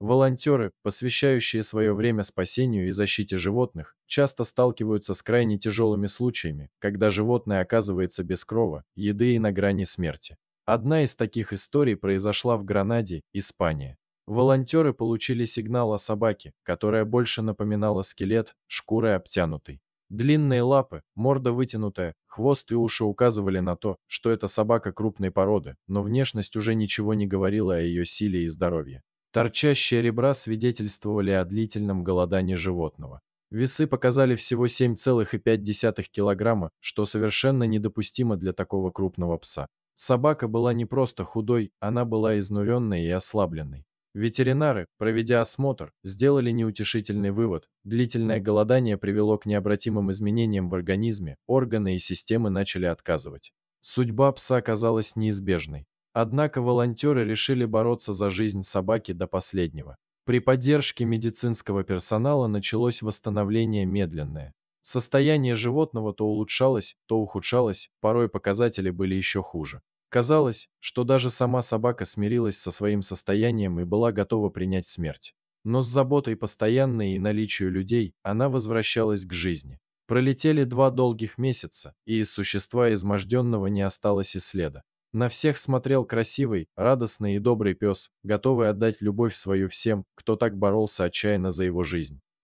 Волонтеры, посвящающие свое время спасению и защите животных, часто сталкиваются с крайне тяжелыми случаями, когда животное оказывается без крова, еды и на грани смерти. Одна из таких историй произошла в Гранаде, Испания. Волонтеры получили сигнал о собаке, которая больше напоминала скелет, шкурой обтянутой. Длинные лапы, морда вытянутая, хвост и уши указывали на то, что это собака крупной породы, но внешность уже ничего не говорила о ее силе и здоровье. Торчащие ребра свидетельствовали о длительном голодании животного. Весы показали всего 7,5 килограмма, что совершенно недопустимо для такого крупного пса. Собака была не просто худой, она была изнуренной и ослабленной. Ветеринары, проведя осмотр, сделали неутешительный вывод. Длительное голодание привело к необратимым изменениям в организме, органы и системы начали отказывать. Судьба пса оказалась неизбежной. Однако волонтеры решили бороться за жизнь собаки до последнего. При поддержке медицинского персонала началось восстановление медленное. Состояние животного то улучшалось, то ухудшалось, порой показатели были еще хуже. Казалось, что даже сама собака смирилась со своим состоянием и была готова принять смерть. Но с заботой постоянной и наличию людей она возвращалась к жизни. Пролетели два долгих месяца, и из существа изможденного не осталось и следа. На всех смотрел красивый, радостный и добрый пес, готовый отдать любовь свою всем, кто так боролся отчаянно за его жизнь.